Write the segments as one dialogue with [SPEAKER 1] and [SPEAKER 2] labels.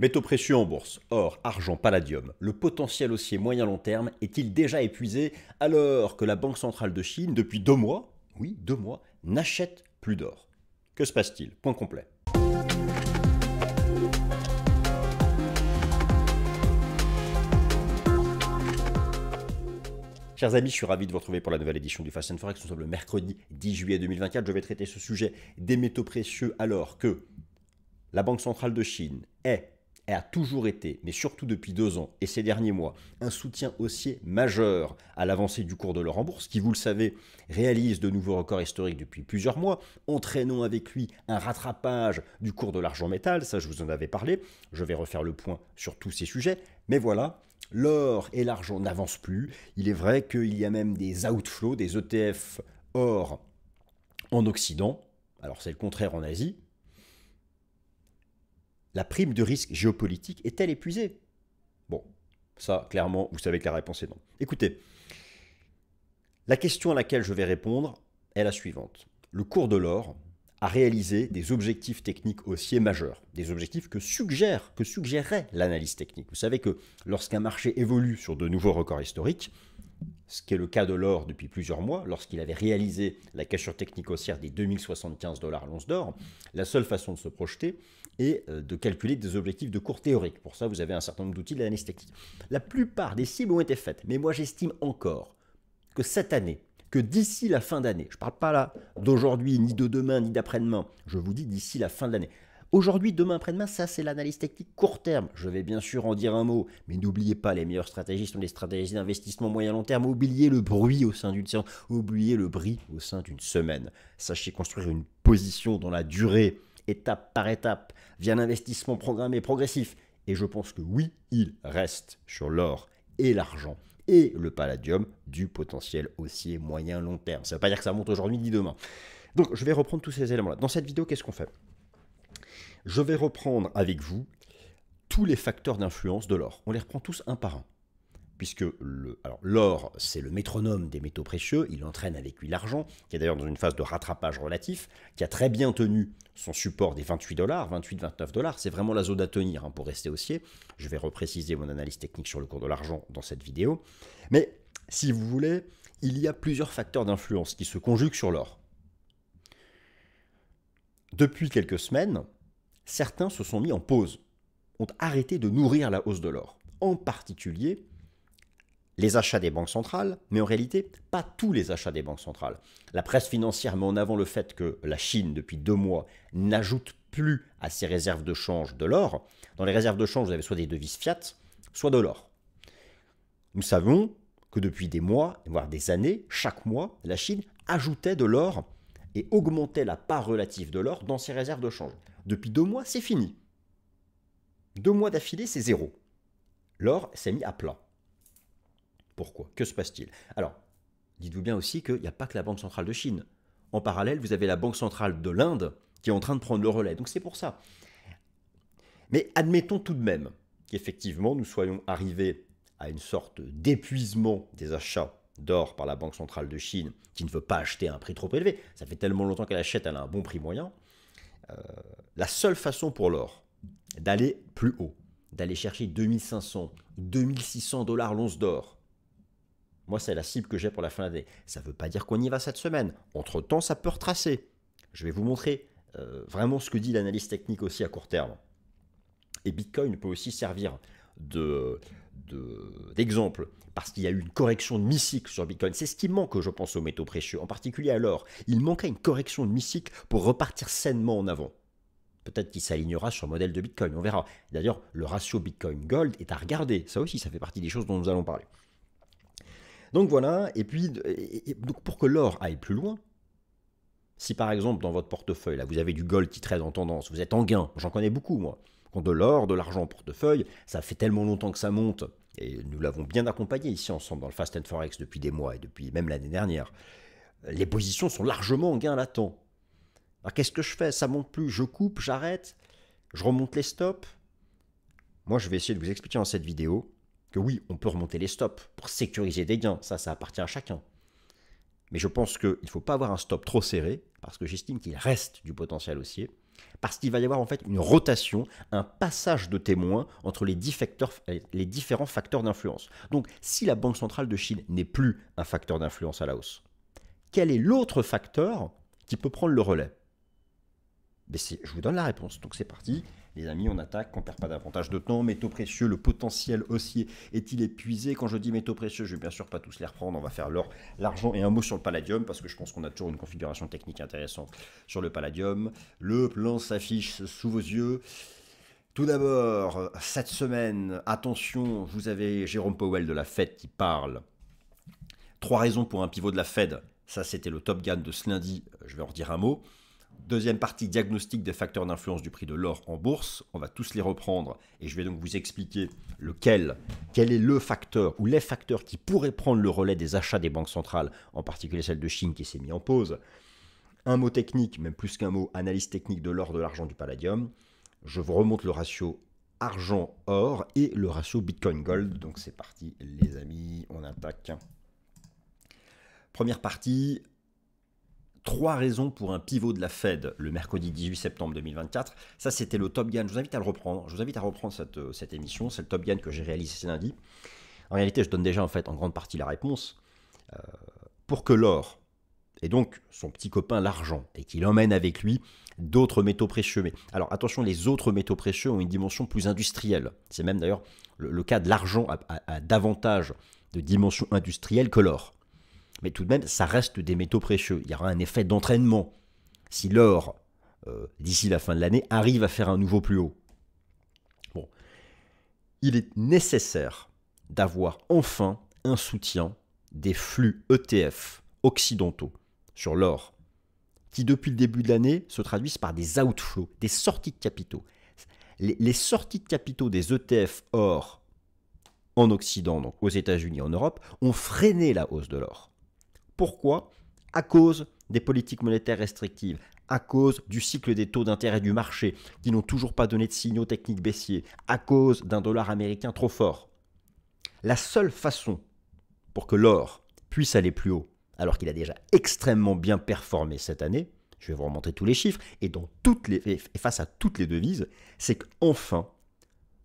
[SPEAKER 1] Métaux précieux en bourse, or, argent, palladium, le potentiel haussier moyen-long terme est-il déjà épuisé alors que la Banque centrale de Chine, depuis deux mois, oui, deux mois, n'achète plus d'or Que se passe-t-il Point complet. Chers amis, je suis ravi de vous retrouver pour la nouvelle édition du Fast and Forex. Nous sommes le mercredi 10 juillet 2024. Je vais traiter ce sujet des métaux précieux alors que la Banque centrale de Chine est a toujours été, mais surtout depuis deux ans et ces derniers mois, un soutien haussier majeur à l'avancée du cours de l'or en bourse, qui, vous le savez, réalise de nouveaux records historiques depuis plusieurs mois, entraînant avec lui un rattrapage du cours de l'argent métal, ça je vous en avais parlé, je vais refaire le point sur tous ces sujets, mais voilà, l'or et l'argent n'avancent plus, il est vrai qu'il y a même des outflows, des ETF or en Occident, alors c'est le contraire en Asie, la prime de risque géopolitique est-elle épuisée Bon, ça, clairement, vous savez que la réponse est non. Écoutez, la question à laquelle je vais répondre est la suivante. Le cours de l'or a réalisé des objectifs techniques haussiers majeurs, des objectifs que suggère, que suggérerait l'analyse technique. Vous savez que lorsqu'un marché évolue sur de nouveaux records historiques, ce qui est le cas de l'or depuis plusieurs mois, lorsqu'il avait réalisé la cassure technique haussière des 2075 dollars l'once d'or, la seule façon de se projeter, et euh, de calculer des objectifs de cours théorique. Pour ça, vous avez un certain nombre d'outils de l'analyse technique. La plupart des cibles ont été faites, mais moi j'estime encore que cette année, que d'ici la fin d'année, je ne parle pas là d'aujourd'hui, ni de demain, ni d'après-demain, je vous dis d'ici la fin de l'année. Aujourd'hui, demain, après-demain, ça c'est l'analyse technique court terme. Je vais bien sûr en dire un mot, mais n'oubliez pas, les meilleurs stratégies sont les stratégies d'investissement moyen-long terme. Oubliez le bruit au sein d'une séance, oubliez le bruit au sein d'une semaine. Sachez construire une position dans la durée étape par étape, via l'investissement programmé progressif. Et je pense que oui, il reste sur l'or et l'argent et le palladium du potentiel haussier moyen long terme. Ça ne veut pas dire que ça monte aujourd'hui ni demain. Donc je vais reprendre tous ces éléments-là. Dans cette vidéo, qu'est-ce qu'on fait Je vais reprendre avec vous tous les facteurs d'influence de l'or. On les reprend tous un par un puisque l'or, c'est le métronome des métaux précieux, il entraîne avec lui l'argent, qui est d'ailleurs dans une phase de rattrapage relatif, qui a très bien tenu son support des 28 dollars, 28-29 dollars, c'est vraiment la zone à tenir hein, pour rester haussier. Je vais repréciser mon analyse technique sur le cours de l'argent dans cette vidéo. Mais si vous voulez, il y a plusieurs facteurs d'influence qui se conjuguent sur l'or. Depuis quelques semaines, certains se sont mis en pause, ont arrêté de nourrir la hausse de l'or, en particulier les achats des banques centrales, mais en réalité, pas tous les achats des banques centrales. La presse financière met en avant le fait que la Chine, depuis deux mois, n'ajoute plus à ses réserves de change de l'or. Dans les réserves de change, vous avez soit des devises fiat, soit de l'or. Nous savons que depuis des mois, voire des années, chaque mois, la Chine ajoutait de l'or et augmentait la part relative de l'or dans ses réserves de change. Depuis deux mois, c'est fini. Deux mois d'affilée, c'est zéro. L'or s'est mis à plat. Pourquoi Que se passe-t-il Alors, dites-vous bien aussi qu'il n'y a pas que la Banque centrale de Chine. En parallèle, vous avez la Banque centrale de l'Inde qui est en train de prendre le relais. Donc c'est pour ça. Mais admettons tout de même qu'effectivement nous soyons arrivés à une sorte d'épuisement des achats d'or par la Banque centrale de Chine qui ne veut pas acheter à un prix trop élevé. Ça fait tellement longtemps qu'elle achète, elle a un bon prix moyen. Euh, la seule façon pour l'or d'aller plus haut, d'aller chercher 2500, 2600 dollars l'once d'or, moi, c'est la cible que j'ai pour la fin de l'année. Ça ne veut pas dire qu'on y va cette semaine. Entre-temps, ça peut retracer. Je vais vous montrer euh, vraiment ce que dit l'analyse technique aussi à court terme. Et Bitcoin peut aussi servir de, d'exemple, parce qu'il y a eu une correction de mystique sur Bitcoin. C'est ce qui manque, je pense, aux métaux précieux, en particulier à l'or. Il manquait une correction de mystique pour repartir sainement en avant. Peut-être qu'il s'alignera sur le modèle de Bitcoin, on verra. D'ailleurs, le ratio Bitcoin-Gold est à regarder. Ça aussi, ça fait partie des choses dont nous allons parler. Donc voilà, et puis pour que l'or aille plus loin, si par exemple dans votre portefeuille, là vous avez du gold qui en tendance, vous êtes en gain, j'en connais beaucoup moi, quand de l'or, de l'argent en portefeuille, ça fait tellement longtemps que ça monte, et nous l'avons bien accompagné ici ensemble dans le Fast and Forex depuis des mois et depuis même l'année dernière, les positions sont largement en gain latent. Alors qu'est-ce que je fais Ça monte plus, je coupe, j'arrête, je remonte les stops. Moi je vais essayer de vous expliquer dans cette vidéo que oui, on peut remonter les stops pour sécuriser des gains, ça, ça appartient à chacun. Mais je pense qu'il ne faut pas avoir un stop trop serré, parce que j'estime qu'il reste du potentiel haussier, parce qu'il va y avoir en fait une rotation, un passage de témoins entre les, différents facteurs d'influence. Donc si la Banque centrale de Chine n'est plus un facteur d'influence à la hausse, quel est l'autre facteur qui peut prendre le relais ben, Je vous donne la réponse, donc c'est parti. Les amis, on attaque, on ne perd pas davantage de temps. Métaux précieux, le potentiel haussier est-il épuisé Quand je dis métaux précieux, je ne vais bien sûr pas tous les reprendre. On va faire l'or, l'argent et un mot sur le palladium parce que je pense qu'on a toujours une configuration technique intéressante sur le palladium. Le plan s'affiche sous vos yeux. Tout d'abord, cette semaine, attention, vous avez Jérôme Powell de la Fed qui parle. Trois raisons pour un pivot de la Fed. Ça, c'était le top gun de ce lundi. Je vais en redire un mot. Deuxième partie, diagnostic des facteurs d'influence du prix de l'or en bourse. On va tous les reprendre et je vais donc vous expliquer lequel, quel est le facteur ou les facteurs qui pourraient prendre le relais des achats des banques centrales, en particulier celle de Chine qui s'est mise en pause. Un mot technique, même plus qu'un mot, analyse technique de l'or, de l'argent, du palladium. Je vous remonte le ratio argent-or et le ratio bitcoin-gold. Donc c'est parti les amis, on attaque. Première partie, Trois raisons pour un pivot de la Fed le mercredi 18 septembre 2024. Ça, c'était le Top gain, Je vous invite à le reprendre. Je vous invite à reprendre cette, euh, cette émission. C'est le Top gain que j'ai réalisé ce lundi. En réalité, je donne déjà en fait en grande partie la réponse. Euh, pour que l'or, et donc son petit copain l'argent, et qu'il emmène avec lui d'autres métaux précieux. alors attention, les autres métaux précieux ont une dimension plus industrielle. C'est même d'ailleurs le, cas de l'argent à davantage de dimension industrielle que l'or mais tout de même, ça reste des métaux précieux. Il y aura un effet d'entraînement. Si l'or, euh, d'ici la fin de l'année, arrive à faire un nouveau plus haut, bon, il est nécessaire d'avoir enfin un soutien des flux ETF occidentaux sur l'or, qui depuis le début de l'année se traduisent par des outflows, des sorties de capitaux. Les, sorties de capitaux des ETF or en Occident, donc aux États-Unis, en Europe, ont freiné la hausse de l'or. Pourquoi À cause des politiques monétaires restrictives, à cause du cycle des taux d'intérêt du marché qui n'ont toujours pas donné de signaux techniques baissiers, à cause d'un dollar américain trop fort. La seule façon pour que l'or puisse aller plus haut, alors qu'il a déjà extrêmement bien performé cette année, je vais vous remontrer tous les chiffres, et, toutes les, et face à toutes les devises, c'est qu'enfin,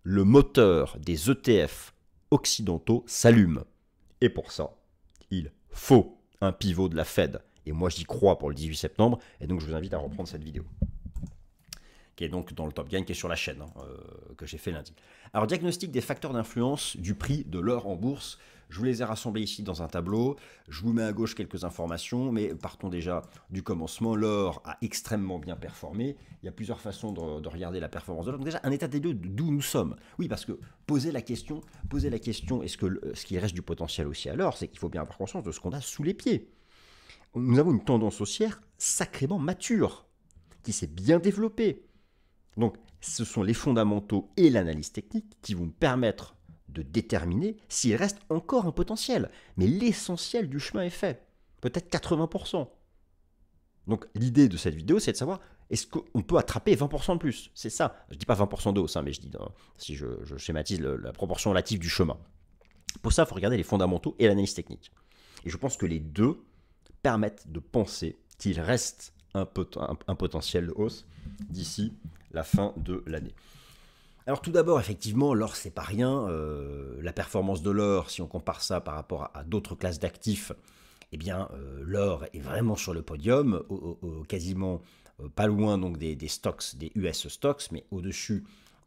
[SPEAKER 1] le moteur des ETF occidentaux s'allume. Et pour ça, il faut un pivot de la Fed. Et moi, j'y crois pour le 18 septembre. Et donc, je vous invite à reprendre cette vidéo qui est donc dans le top gain, qui est sur la chaîne, hein, euh, que j'ai fait lundi. Alors, diagnostic des facteurs d'influence du prix de l'or en bourse. Je vous les ai rassemblés ici dans un tableau. Je vous mets à gauche quelques informations, mais partons déjà du commencement. L'or a extrêmement bien performé. Il y a plusieurs façons de, regarder la performance de l'or. Déjà, un état des lieux d'où nous sommes. Oui, parce que poser la question, poser la question, est-ce que ce qui reste du potentiel aussi à l'or, c'est qu'il faut bien avoir conscience de ce qu'on a sous les pieds. Nous avons une tendance haussière sacrément mature, qui s'est bien développée. Donc, ce sont les fondamentaux et l'analyse technique qui vont permettre de déterminer s'il reste encore un potentiel. Mais l'essentiel du chemin est fait, peut-être 80%. Donc l'idée de cette vidéo, c'est de savoir est-ce qu'on peut attraper 20% de plus C'est ça. Je ne dis pas 20% de hein, mais je dis, hein, si je, schématise la proportion relative du chemin. Pour ça, il faut regarder les fondamentaux et l'analyse technique. Et je pense que les deux permettent de penser qu'il reste un potentiel de hausse d'ici la fin de l'année. Alors tout d'abord, effectivement, l'or, c'est pas rien. Euh, la performance de l'or, si on compare ça par rapport à, d'autres classes d'actifs, eh bien, euh, l'or est vraiment sur le podium, quasiment euh, pas loin donc des, stocks, des US stocks, mais au-dessus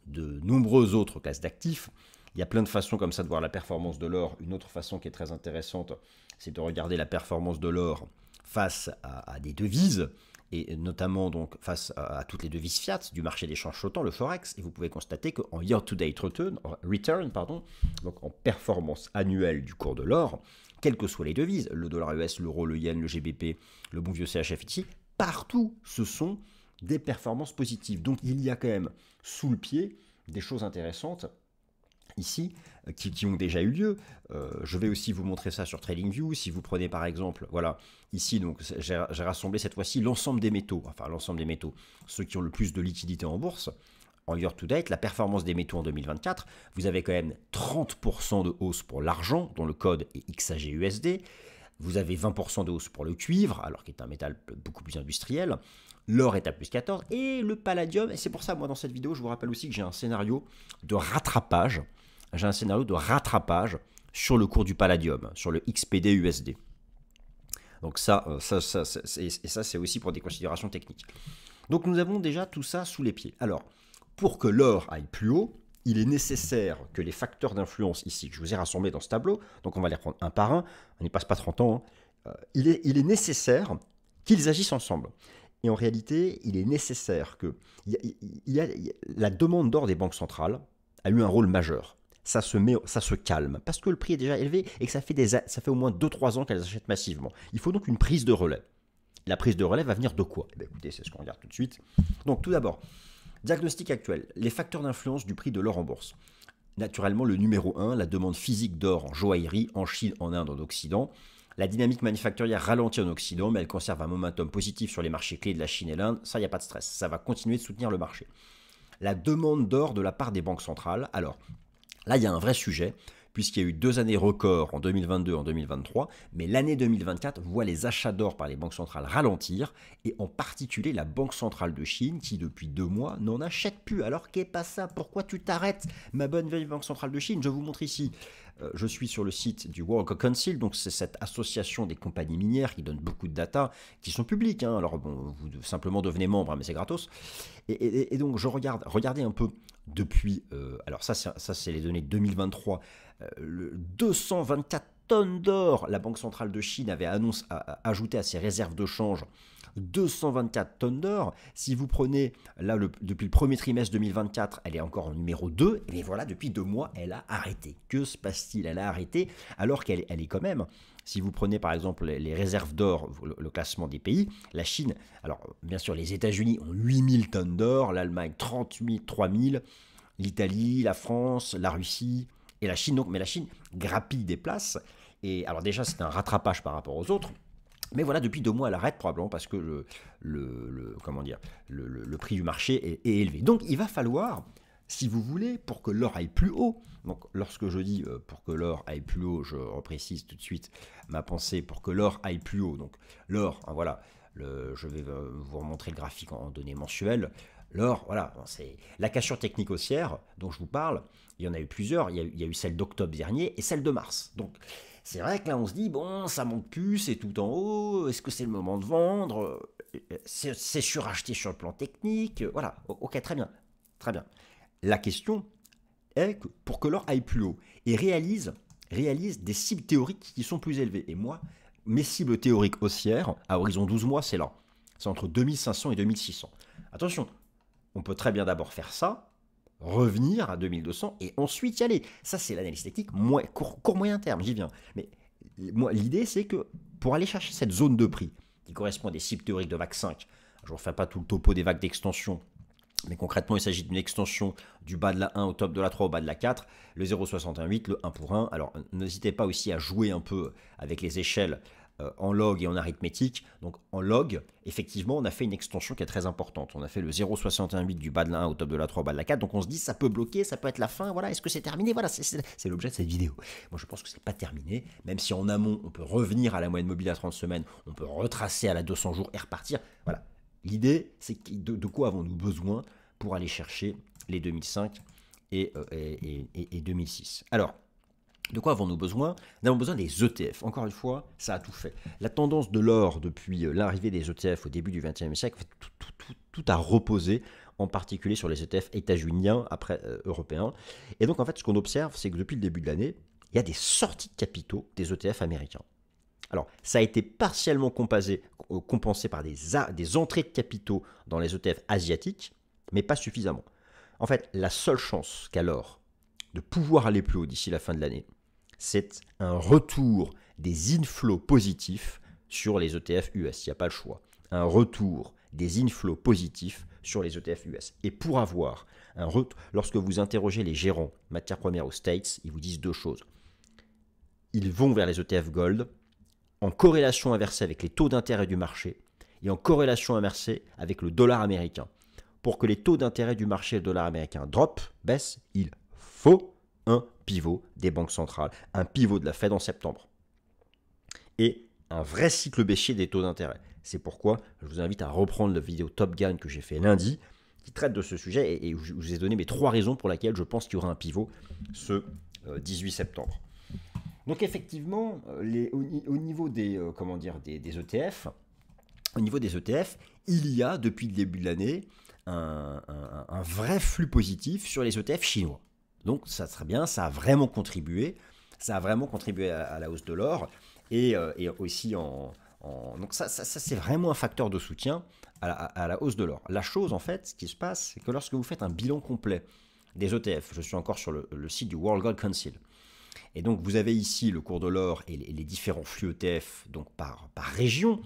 [SPEAKER 1] de nombreuses autres classes d'actifs. Il y a plein de façons comme ça de voir la performance de l'or. Une autre façon qui est très intéressante, c'est de regarder la performance de l'or face à des devises et notamment donc face à, toutes les devises fiat du marché des d'échange flottant, le forex, et vous pouvez constater qu'en year-to-date return, pardon, donc en performance annuelle du cours de l'or, quelles que soient les devises, le dollar US, l'euro, le yen, le GBP, le bon vieux ici, partout ce sont des performances positives. Donc il y a quand même sous le pied des choses intéressantes ici, euh, qui, ont déjà eu lieu. Euh, je vais aussi vous montrer ça sur TradingView. Si vous prenez par exemple, voilà, ici, donc j'ai rassemblé cette fois-ci l'ensemble des métaux, enfin l'ensemble des métaux, ceux qui ont le plus de liquidité en bourse. En year to date, la performance des métaux en 2024, vous avez quand même 30% de hausse pour l'argent, dont le code est XAGUSD. Vous avez 20% de hausse pour le cuivre, alors qu'il est un métal beaucoup plus industriel. L'or est à plus 14 et le palladium. Et c'est pour ça, moi, dans cette vidéo, je vous rappelle aussi que j'ai un scénario de rattrapage j'ai un scénario de rattrapage sur le cours du palladium, sur le XPD USD. Donc ça, euh, et ça c'est aussi pour des considérations techniques. Donc nous avons déjà tout ça sous les pieds. Alors, pour que l'or aille plus haut, il est nécessaire que les facteurs d'influence ici, que je vous ai rassemblés dans ce tableau, donc on va les prendre un par un, on n'y passe pas 30 ans, hein, euh, il, est, nécessaire qu'ils agissent ensemble. Et en réalité, il est nécessaire que... la demande d'or des banques centrales a eu un rôle majeur ça se, met, ça se calme, parce que le prix est déjà élevé et que ça fait, des, ça fait au moins 2-3 ans qu'elles achètent massivement. Il faut donc une prise de relais. La prise de relais va venir de quoi eh ben, Écoutez, c'est ce qu'on regarde tout de suite. Donc tout d'abord, diagnostic actuel, les facteurs d'influence du prix de l'or en bourse. Naturellement, le numéro 1, la demande physique d'or en joaillerie, en Chine, en Inde, en Occident. La dynamique manufacturière ralentit en Occident, mais elle conserve un momentum positif sur les marchés clés de la Chine et l'Inde. Ça, il n'y a pas de stress. Ça va continuer de soutenir le marché. La demande d'or de la part des banques centrales. Alors, Là, il y a un vrai sujet puisqu'il y a eu deux années records en 2022 et en 2023, mais l'année 2024 voit les achats d'or par les banques centrales ralentir, et en particulier la Banque centrale de Chine, qui depuis deux mois n'en achète plus. Alors qu'est pas ça Pourquoi tu t'arrêtes, ma bonne vieille Banque centrale de Chine Je vous montre ici euh, je suis sur le site du World Council, donc c'est cette association des compagnies minières qui donne beaucoup de data, qui sont publiques. Hein. Alors bon, vous simplement devenez membre, hein, mais c'est gratos. Et, donc je regarde, regardez un peu depuis. Euh, alors ça, ça c'est les données 2023. Euh, le 224 tonnes d'or. La Banque centrale de Chine avait annoncé, ajouté à ses réserves de change 224 tonnes d'or. Si vous prenez, là, depuis le premier trimestre 2024, elle est encore en numéro 2. Et voilà, depuis deux mois, elle a arrêté. Que se passe-t-il Elle a arrêté alors qu'elle est quand même... Si vous prenez par exemple les réserves d'or, le, classement des pays, la Chine, alors bien sûr les États-Unis ont 8000 tonnes d'or, l'Allemagne 38 3000, l'Italie, la France, la Russie, et la Chine, mais la Chine grappille des places. Et alors déjà, c'est un rattrapage par rapport aux autres. Mais voilà, depuis deux mois, elle arrête probablement parce que le, le, comment dire, le, prix du marché est, élevé. Donc il va falloir, si vous voulez, pour que l'or aille plus haut, donc lorsque je dis euh, pour que l'or aille plus haut, je reprécise tout de suite ma pensée, pour que l'or aille plus haut, donc l'or, hein, voilà, je vais euh, vous remontrer le graphique en données mensuelles, L'or, voilà, c'est la cassure technique haussière dont je vous parle. Il y en a eu plusieurs. Il y a, eu celle d'octobre dernier et celle de mars. Donc, c'est vrai que là, on se dit, bon, ça monte plus, c'est tout en haut. Est-ce que c'est le moment de vendre C'est suracheté sur le plan technique. Voilà, ok, très bien. Très bien. La question est que pour que l'or aille plus haut et réalise, réalise des cibles théoriques qui sont plus élevées. Et moi, mes cibles théoriques haussières à horizon 12 mois, c'est là. C'est entre 2500 et 2600. Attention, on peut très bien d'abord faire ça, revenir à 2200 et ensuite y aller. Ça, c'est l'analyse technique moins, court, moyen terme, j'y viens. Mais moi, l'idée, c'est que pour aller chercher cette zone de prix qui correspond à des cibles théoriques de vague 5, je ne refais pas tout le topo des vagues d'extension, mais concrètement, il s'agit d'une extension du bas de la 1 au top de la 3 au bas de la 4, le 0,618, le 1 pour 1. Alors n'hésitez pas aussi à jouer un peu avec les échelles euh, en log et en arithmétique. Donc en log, effectivement, on a fait une extension qui est très importante. On a fait le 0,618 du bas de la 1 au top de la 3 au bas de la 4. Donc on se dit, ça peut bloquer, ça peut être la fin. Voilà, est-ce que c'est terminé Voilà, c'est l'objet de cette vidéo. Moi, je pense que c'est pas terminé. Même si en amont, on peut revenir à la moyenne mobile à 30 semaines, on peut retracer à la 200 jours et repartir. Voilà. L'idée, c'est de, quoi avons-nous besoin pour aller chercher les 2005 euh, et, et, et, et 2006. Alors, de quoi avons-nous besoin Nous avons besoin des ETF. Encore une fois, ça a tout fait. La tendance de l'or depuis euh, l'arrivée des ETF au début du XXe siècle, tout, tout, a reposé, en particulier sur les ETF états-uniens, après euh, européens. Et donc, en fait, ce qu'on observe, c'est que depuis le début de l'année, il y a des sorties de capitaux des ETF américains. Alors, ça a été partiellement euh, compensé, par des, des entrées de capitaux dans les ETF asiatiques, mais pas suffisamment. En fait, la seule chance qu'a l'or de pouvoir aller plus haut d'ici la fin de l'année, c'est un retour des inflows positifs sur les ETF US. Il n'y a pas le choix. Un retour des inflows positifs sur les ETF US. Et pour avoir un retour, lorsque vous interrogez les gérants matières premières aux States, ils vous disent deux choses. Ils vont vers les ETF Gold en corrélation inversée avec les taux d'intérêt du marché et en corrélation inversée avec le dollar américain. Pour que les taux d'intérêt du marché et le dollar américain drop, baissent, il faut un pivot des banques centrales, un pivot de la Fed en septembre. Et un vrai cycle bêché des taux d'intérêt. C'est pourquoi je vous invite à reprendre la vidéo Top Gun que j'ai fait lundi, qui traite de ce sujet, et, où je vous ai donné mes trois raisons pour lesquelles je pense qu'il y aura un pivot ce 18 euh, septembre. Donc effectivement, euh, au, niveau des, euh, comment dire, des, ETF, e au niveau des ETF, il y a depuis le début de l'année un, un vrai flux positif sur les ETF chinois. Donc ça serait bien, ça a vraiment contribué, ça a vraiment contribué à, la hausse de l'or et, euh, aussi en, Donc ça, c'est vraiment un facteur de soutien à la, hausse de l'or. La chose en fait, ce qui se passe, c'est que lorsque vous faites un bilan complet des ETF, je suis encore sur le, site du World Gold Council, et donc vous avez ici le cours de l'or et les, différents flux ETF donc par, par région,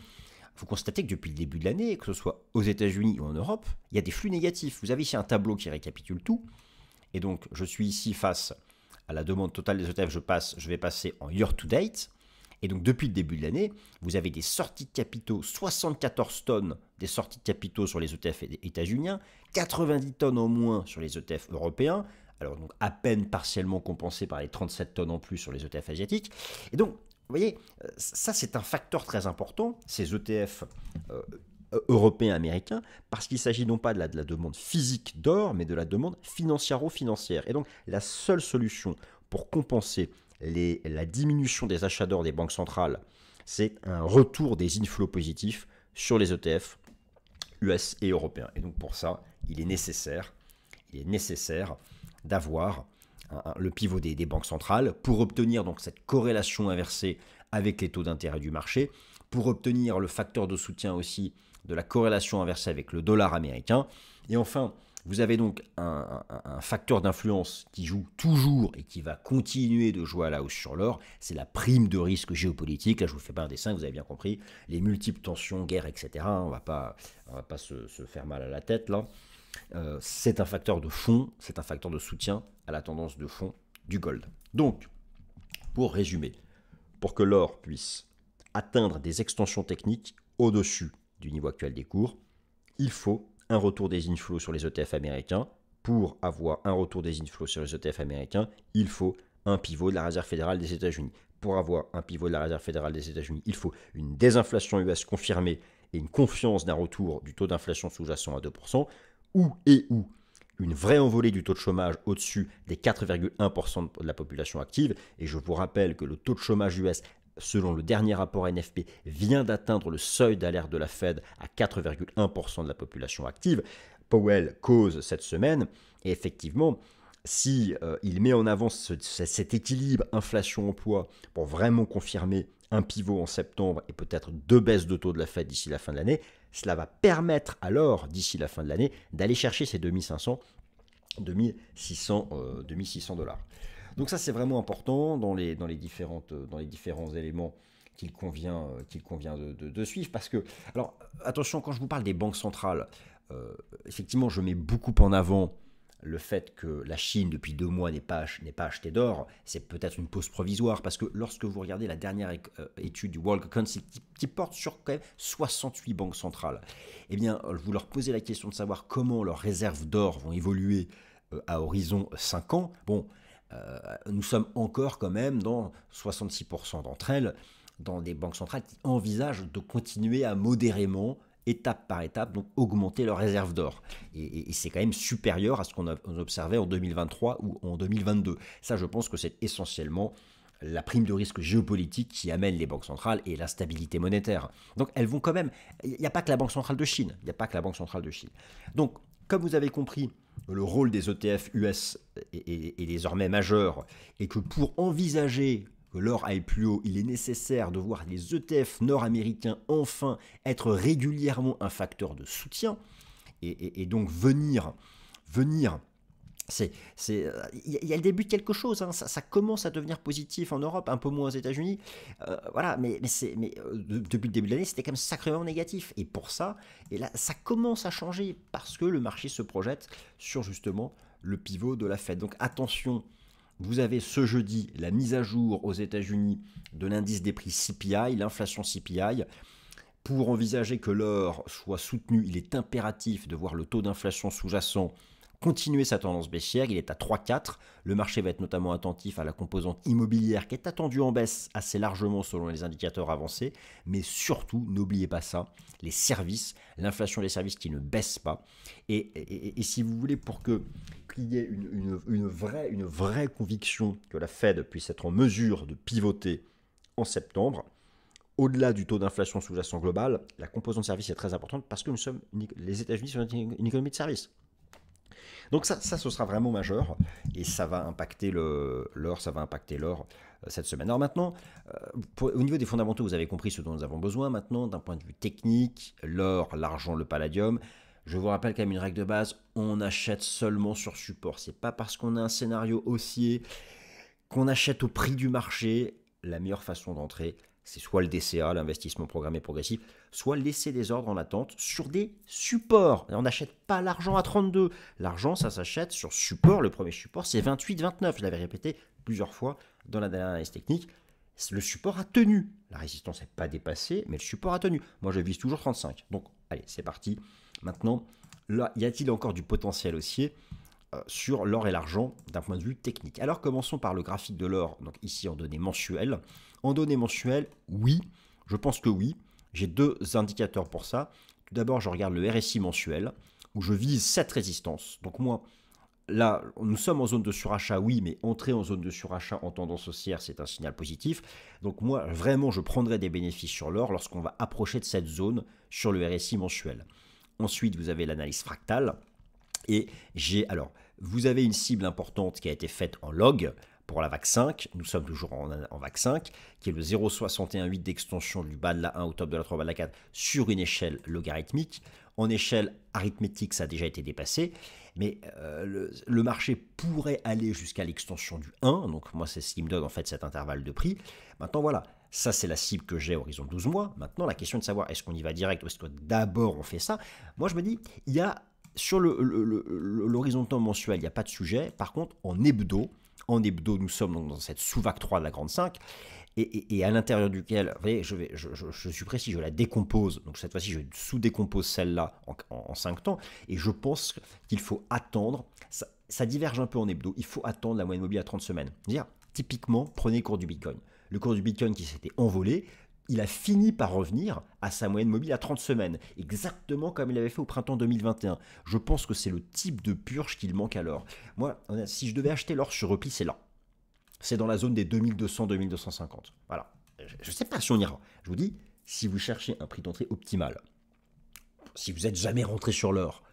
[SPEAKER 1] vous constatez que depuis le début de l'année, que ce soit aux États-Unis ou en Europe, il y a des flux négatifs. Vous avez ici un tableau qui récapitule tout. Et donc, je suis ici face à la demande totale des ETF, je, passe, je vais passer en year to date. Et donc, depuis le début de l'année, vous avez des sorties de capitaux, 74 tonnes des sorties de capitaux sur les ETF états-uniens, 90 tonnes au moins sur les ETF européens, alors donc à peine partiellement compensé par les 37 tonnes en plus sur les ETF asiatiques. Et donc, vous voyez, euh, ça c'est un facteur très important, ces ETF euh, européen-américain parce qu'il s'agit non pas de la, demande physique d'or, mais de la demande financière financiero financière Et donc la seule solution pour compenser les, la diminution des achats d'or des banques centrales, c'est un retour des inflows positifs sur les ETF US et européens. Et donc pour ça, il est nécessaire, il est nécessaire d'avoir le pivot des, des, banques centrales pour obtenir donc cette corrélation inversée avec les taux d'intérêt du marché, pour obtenir le facteur de soutien aussi de la corrélation inversée avec le dollar américain. Et enfin, vous avez donc un, facteur d'influence qui joue toujours et qui va continuer de jouer à la hausse sur l'or, c'est la prime de risque géopolitique. Là, je ne vous fais pas un dessin, vous avez bien compris, les multiples tensions, guerres, etc. Hein, on ne va pas, va pas se, faire mal à la tête là. Euh, c'est un facteur de fond, c'est un facteur de soutien à la tendance de fond du gold. Donc, pour résumer, pour que l'or puisse atteindre des extensions techniques au-dessus du niveau actuel des cours, il faut un retour des inflows sur les ETF américains. Pour avoir un retour des inflows sur les ETF américains, il faut un pivot de la Réserve fédérale des États-Unis. Pour avoir un pivot de la Réserve fédérale des États-Unis, il faut une désinflation US confirmée et une confiance d'un retour du taux d'inflation sous-jacent à 2%, ou et ou une vraie envolée du taux de chômage au-dessus des 4,1% de la population active. Et je vous rappelle que le taux de chômage US, selon le dernier rapport NFP, vient d'atteindre le seuil d'alerte de la Fed à 4,1% de la population active. Powell cause cette semaine, et effectivement, si euh, il met en avant cet équilibre inflation-emploi pour vraiment confirmer un pivot en septembre et peut-être deux baisses de taux de la Fed d'ici la fin de l'année, cela va permettre alors, d'ici la fin de l'année, d'aller chercher ces 2500, 2600, 2600 dollars. Donc ça, c'est vraiment important dans les, dans les, différentes, euh, dans les différents éléments qu'il convient, euh, qu'il convient de, suivre. Parce que, alors attention, quand je vous parle des banques centrales, euh, effectivement, je mets beaucoup en avant le fait que la Chine, depuis deux mois, n'ait pas, pas acheté d'or, c'est peut-être une pause provisoire, parce que lorsque vous regardez la dernière étude du World Council, qui, porte sur quand même 68 banques centrales, eh bien, vous leur posez la question de savoir comment leurs réserves d'or vont évoluer à horizon 5 ans. Bon, euh, nous sommes encore quand même dans 66% d'entre elles, dans des banques centrales qui envisagent de continuer à modérément étape par étape, donc augmenter leurs réserves d'or. Et, et c'est quand même supérieur à ce qu'on observait en 2023 ou en 2022. Ça, je pense que c'est essentiellement la prime de risque géopolitique qui amène les banques centrales et la stabilité monétaire. Donc elles vont quand même... Il n'y a pas que la Banque centrale de Chine. Il n'y a pas que la Banque centrale de Chine. Donc, comme vous avez compris, le rôle des ETF US est, désormais majeur et que pour envisager que l'or aille plus haut, il est nécessaire de voir les ETF nord-américains enfin être régulièrement un facteur de soutien et, et donc venir, venir c'est, c'est, euh, il y, a le début de quelque chose. Hein. Ça, commence à devenir positif en Europe, un peu moins aux États-Unis. Euh, voilà, mais, c'est, euh, depuis le début de l'année, c'était quand même sacrément négatif. Et pour ça, et là, ça commence à changer parce que le marché se projette sur justement le pivot de la Fed. Donc attention. Vous avez ce jeudi la mise à jour aux États-Unis de l'indice des prix CPI, l'inflation CPI. Pour envisager que l'or soit soutenu, il est impératif de voir le taux d'inflation sous-jacent continuer sa tendance baissière. Il est à 3,4. Le marché va être notamment attentif à la composante immobilière qui est attendue en baisse assez largement selon les indicateurs avancés. Mais surtout, n'oubliez pas ça, les services, l'inflation des services qui ne baisse pas. Et, si vous voulez, pour que qu'il y ait une, vraie, conviction que la Fed puisse être en mesure de pivoter en septembre, au-delà du taux d'inflation sous-jacent global, la composante service est très importante parce que nous sommes les États-Unis sont une économie de services. Donc ça, ça, ce sera vraiment majeur et ça va impacter l'or, ça va impacter l'or euh, cette semaine. Alors maintenant, euh, au niveau des fondamentaux, vous avez compris ce dont nous avons besoin maintenant d'un point de vue technique, l'or, l'argent, le palladium. Je vous rappelle quand même une règle de base, on achète seulement sur support. C'est pas parce qu'on a un scénario haussier qu'on achète au prix du marché. La meilleure façon d'entrer, c'est soit le DCA, l'investissement programmé progressif, soit laisser des ordres en attente sur des supports. on n'achète pas l'argent à 32. L'argent, ça s'achète sur support. Le premier support, c'est 28-29. Je l'avais répété plusieurs fois dans la dernière analyse technique. Le support a tenu. La résistance n'est pas dépassée, mais le support a tenu. Moi, je vise toujours 35. Donc, allez, c'est parti. Maintenant, là, y a-t-il encore du potentiel haussier euh, sur l'or et l'argent d'un point de vue technique Alors, commençons par le graphique de l'or, donc ici en données mensuelles. En données mensuelles, oui, je pense que oui. J'ai deux indicateurs pour ça. Tout d'abord, je regarde le RSI mensuel, où je vise cette résistance. Donc moi, là, nous sommes en zone de surachat, oui, mais entrer en zone de surachat en tendance haussière, c'est un signal positif. Donc moi, vraiment, je prendrai des bénéfices sur l'or lorsqu'on va approcher de cette zone sur le RSI mensuel. Ensuite, vous avez l'analyse fractale. Et j'ai alors, vous avez une cible importante qui a été faite en log. Pour la vague 5, nous sommes toujours en, en 5, qui est le 0,618 d'extension du bas de la 1 au top de la 3, bas de la 4, sur une échelle logarithmique. En échelle arithmétique, ça a déjà été dépassé, mais euh, le, marché pourrait aller jusqu'à l'extension du 1, donc moi c'est ce qui me donne en fait cet intervalle de prix. Maintenant voilà, ça c'est la cible que j'ai horizon 12 mois. Maintenant la question de savoir est-ce qu'on y va direct ou est-ce que d'abord on fait ça, moi je me dis, il y a sur l'horizon le, temps mensuel, il n'y a pas de sujet. Par contre, en hebdo, en hebdo, nous sommes dans cette sous-vague 3 de la grande 5, et, à l'intérieur duquel, vous voyez, je, vais, je, je, je, suis précis, je la décompose, donc cette fois-ci je sous-décompose celle-là en, en, 5 temps, et je pense qu'il faut attendre, ça, diverge un peu en hebdo, il faut attendre la moyenne mobile à 30 semaines. Dire, typiquement, prenez le cours du Bitcoin. Le cours du Bitcoin qui s'était envolé, il a fini par revenir à sa moyenne mobile à 30 semaines, exactement comme il l'avait fait au printemps 2021. Je pense que c'est le type de purge qu'il manque alors. Moi, si je devais acheter l'or sur repli, c'est là. C'est dans la zone des 2200-2250. Voilà. Je ne sais pas si on ira. Je vous dis, si vous cherchez un prix d'entrée optimal, si vous n'êtes jamais rentré sur l'or,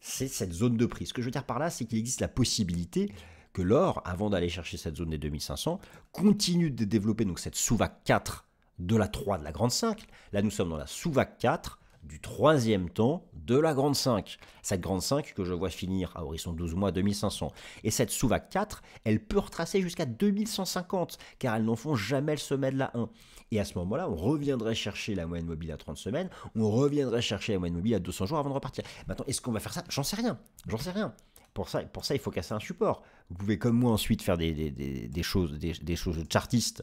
[SPEAKER 1] c'est cette zone de prix. Ce que je veux dire par là, c'est qu'il existe la possibilité que l'or, avant d'aller chercher cette zone des 2500, continue de développer donc cette sous 4 de la 3 de la grande 5. Là, nous sommes dans la sous-vague 4 du troisième temps de la grande 5. Cette grande 5 que je vois finir à horizon 12 mois 2500. Et cette sous-vague 4, elle peut retracer jusqu'à 2150, car elles n'en font jamais le sommet de la 1. Et à ce moment-là, on reviendrait chercher la moyenne mobile à 30 semaines, on reviendrait chercher la moyenne mobile à 200 jours avant de repartir. Maintenant, est-ce qu'on va faire ça J'en sais rien. J'en sais rien. Pour ça, pour ça, il faut casser un support. Vous pouvez, comme moi, ensuite faire des, choses, des choses chartistes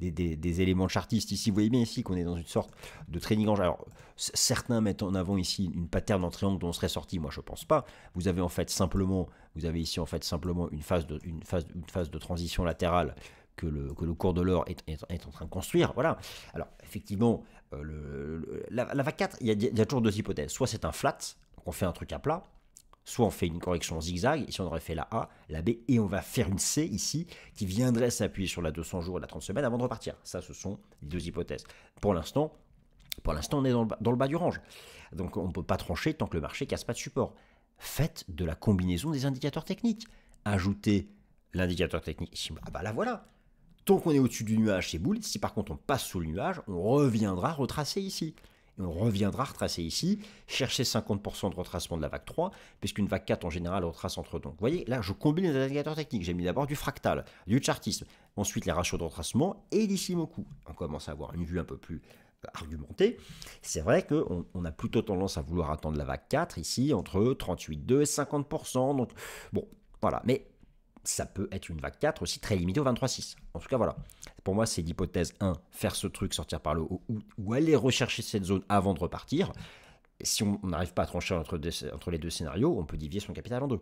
[SPEAKER 1] des, éléments chartistes ici. Vous voyez bien ici qu'on est dans une sorte de training range, Alors, certains mettent en avant ici une pattern en triangle dont on serait sorti. Moi, je ne pense pas. Vous avez en fait simplement, vous avez ici en fait simplement une phase de, phase, une phase de transition latérale que le, que le, cours de l'or est, en train de construire. Voilà. Alors, effectivement, euh, la, vague 4, il y, a, toujours deux hypothèses. Soit c'est un flat, qu'on on fait un truc à plat, Soit on fait une correction en zigzag, ici on aurait fait la A, la B, et on va faire une C ici, qui viendrait s'appuyer sur la 200 jours et la 30 semaines avant de repartir. Ça, ce sont les deux hypothèses. Pour l'instant, pour l'instant, on est dans le, bas, du range. Donc on ne peut pas trancher tant que le marché casse pas de support. Faites de la combinaison des indicateurs techniques. Ajoutez l'indicateur technique. Ah bah là voilà. Tant qu'on est au-dessus du nuage, c'est boule. Si par contre on passe sous le nuage, on reviendra retracer ici on reviendra retracer ici, chercher 50% de retracement de la vague 3, puisqu'une vague 4 en général retrace entre donc. Vous voyez, là je combine les indicateurs techniques. J'ai mis d'abord du fractal, du chartisme, ensuite les ratios de retracement et coup On commence à avoir une vue un peu plus euh, argumentée. C'est vrai qu'on on a plutôt tendance à vouloir attendre la vague 4 ici, entre 38,2 et 50%. Donc bon, voilà. Mais ça peut être une vague 4 aussi très limitée au 23-6. En tout cas, voilà. Pour moi, c'est l'hypothèse 1, faire ce truc, sortir par le haut, ou, aller rechercher cette zone avant de repartir. Et si on n'arrive pas à trancher entre, entre, les deux scénarios, on peut diviser son capital en deux.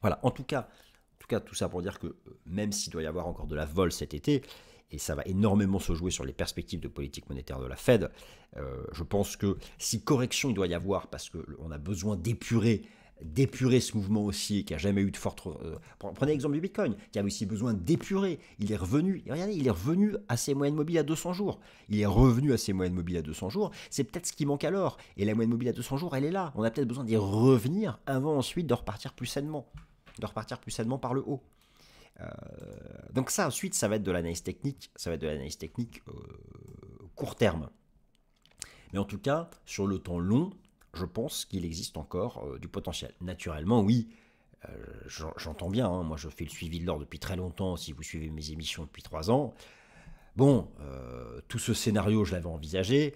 [SPEAKER 1] Voilà, en tout cas, en tout, cas tout ça pour dire que euh, même s'il doit y avoir encore de la vol cet été, et ça va énormément se jouer sur les perspectives de politique monétaire de la Fed. Euh, je pense que si correction il doit y avoir, parce qu'on a besoin d'épurer d'épurer ce mouvement aussi, qui a jamais eu de forte... Euh, prenez l'exemple du Bitcoin, qui avait aussi besoin d'épurer. Il est revenu, regardez, il est revenu à ses moyennes mobiles à 200 jours. Il est revenu à ses moyennes mobiles à 200 jours. C'est peut-être ce qui manque alors. Et la moyenne mobile à 200 jours, elle est là. On a peut-être besoin d'y revenir avant ensuite de repartir plus sainement. De repartir plus sainement par le haut. Euh, donc ça, ensuite, ça va être de l'analyse technique. Ça va être de l'analyse technique euh, court terme. Mais en tout cas, sur le temps long, je pense qu'il existe encore euh, du potentiel. Naturellement, oui, euh, j'entends bien, hein. moi je fais le suivi de l'or depuis très longtemps, si vous suivez mes émissions depuis trois ans. Bon, euh, tout ce scénario, je l'avais envisagé.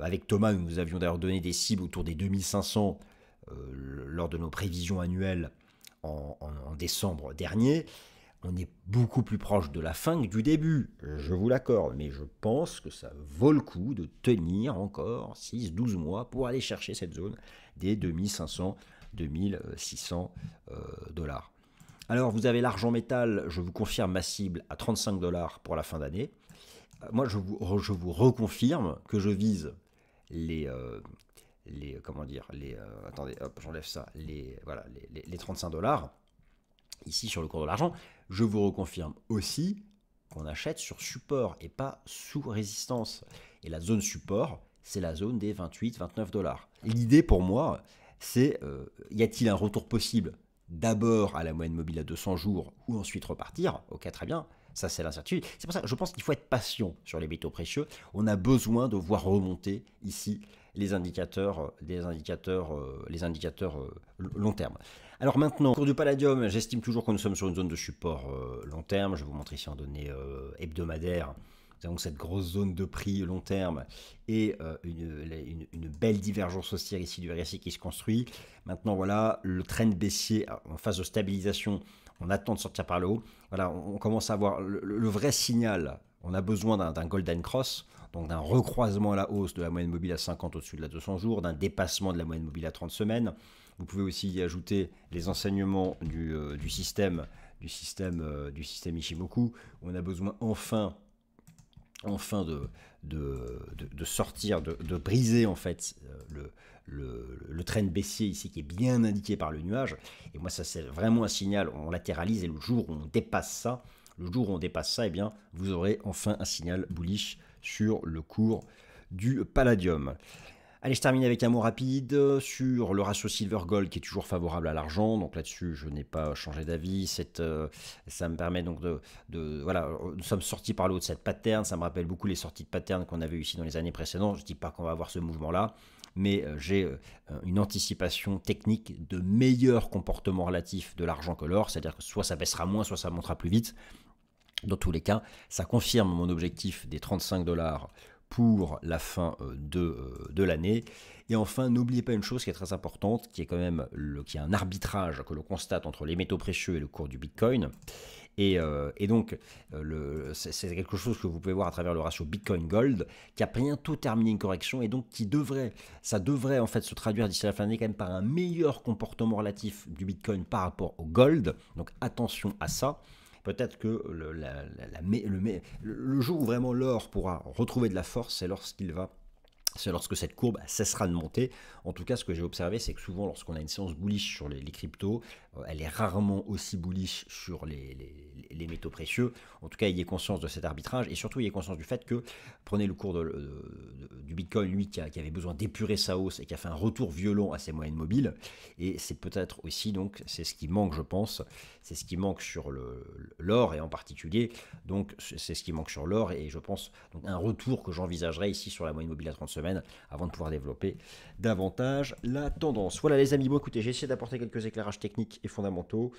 [SPEAKER 1] avec Thomas, nous, avions d'ailleurs donné des cibles autour des 2500 lors de nos prévisions annuelles en décembre dernier. On est beaucoup plus proche de la fin que du début, je vous l'accorde, mais je pense que ça vaut le coup de tenir encore 6-12 mois pour aller chercher cette zone des 2500-2600 euh, dollars. Alors vous avez l'argent métal, je vous confirme ma cible à 35 dollars pour la fin d'année. Euh, moi je vous, je vous, reconfirme que je vise les... Euh, les comment dire les attendez j'enlève ça les voilà les 35 dollars ici sur le cours de l'argent je vous reconfirme aussi qu'on achète sur support et pas sous résistance. Et la zone support, c'est la zone des 28-29 dollars. L'idée pour moi, c'est euh, y a-t-il un retour possible d'abord à la moyenne mobile à 200 jours ou ensuite repartir Ok, très bien. Ça, c'est l'incertitude. C'est pour ça que je pense qu'il faut être patient sur les métaux précieux. On a besoin de voir remonter ici les indicateurs, euh, les indicateurs, euh, les indicateurs long terme. Alors maintenant, au du palladium, j'estime toujours que nous sommes sur une zone de support euh, long terme. Je vais vous montre ici en données euh, hebdomadaires. Nous avons cette grosse zone de prix long terme et euh, une, belle divergence haussière ici du RSI qui se construit. Maintenant, voilà, le trend baissier en phase de stabilisation, on attend de sortir par le haut. Voilà, on, commence à avoir le, le vrai signal on a besoin d'un golden cross, donc d'un recroisement à la hausse de la moyenne mobile à 50 au-dessus de la 200 jours, d'un dépassement de la moyenne mobile à 30 semaines. Vous pouvez aussi y ajouter les enseignements du, euh, système du système euh, du système Ishimoku. On a besoin enfin enfin de, sortir, de, briser en fait euh, le, le, train baissier ici qui est bien indiqué par le nuage. Et moi ça c'est vraiment un signal, on latéralise et le jour où on dépasse ça, le jour où on dépasse ça, eh bien, vous aurez enfin un signal bullish sur le cours du palladium. Allez, je termine avec un mot rapide sur le ratio silver-gold qui est toujours favorable à l'argent. Donc là-dessus, je n'ai pas changé d'avis. Euh, ça me permet donc de, Voilà, nous sommes sortis par haut de cette pattern. Ça me rappelle beaucoup les sorties de pattern qu'on avait eu ici dans les années précédentes. Je ne dis pas qu'on va avoir ce mouvement-là, mais euh, j'ai euh, une anticipation technique de meilleur comportement relatif de l'argent que l'or. C'est-à-dire que soit ça baissera moins, soit ça montera plus vite. Dans tous les cas, ça confirme mon objectif des 35 dollars pour la fin euh, de, euh, de l'année. Et enfin, n'oubliez pas une chose qui est très importante, qui est quand même le, qui est un arbitrage que l'on constate entre les métaux précieux et le cours du Bitcoin. Et, euh, et donc, c'est quelque chose que vous pouvez voir à travers le ratio Bitcoin-Gold, qui a bientôt terminé une correction et donc qui devrait, ça devrait en fait se traduire d'ici la fin de l'année quand même par un meilleur comportement relatif du Bitcoin par rapport au Gold. Donc attention à ça. Peut-être que le, le, le, jour où vraiment l'or pourra retrouver de la force, c'est lorsqu'il va c'est lorsque cette courbe cessera de monter. En tout cas, ce que j'ai observé, c'est que souvent, lorsqu'on a une séance bullish sur les cryptos, elle est rarement aussi bullish sur les, métaux précieux. En tout cas, il y a conscience de cet arbitrage et surtout il a conscience du fait que, prenez le cours du Bitcoin, lui qui, avait besoin d'épurer sa hausse et qui a fait un retour violent à ses moyennes mobiles. Et c'est peut-être aussi, donc, c'est ce qui manque, je pense, c'est ce qui manque sur l'or et en particulier, donc, c'est ce qui manque sur l'or et je pense, un retour que j'envisagerai ici sur la moyenne mobile à 30 semaines avant de pouvoir développer davantage la tendance. Voilà, les amis, bon, écoutez, j'ai essayé d'apporter quelques éclairages techniques fondamentaux.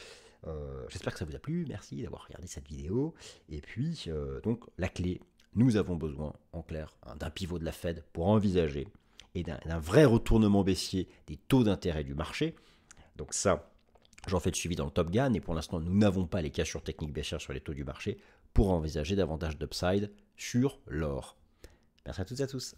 [SPEAKER 1] Euh, J'espère que ça vous a plu. Merci d'avoir regardé cette vidéo. Et puis, euh, donc, la clé, nous avons besoin, en clair, hein, d'un pivot de la Fed pour envisager et d'un vrai retournement baissier des taux d'intérêt du marché. Donc ça, j'en fais le suivi dans le Top Gun. Et pour l'instant, nous n'avons pas les cassures techniques baissières sur les taux du marché pour envisager davantage d'upside sur l'or. Merci à toutes et à tous.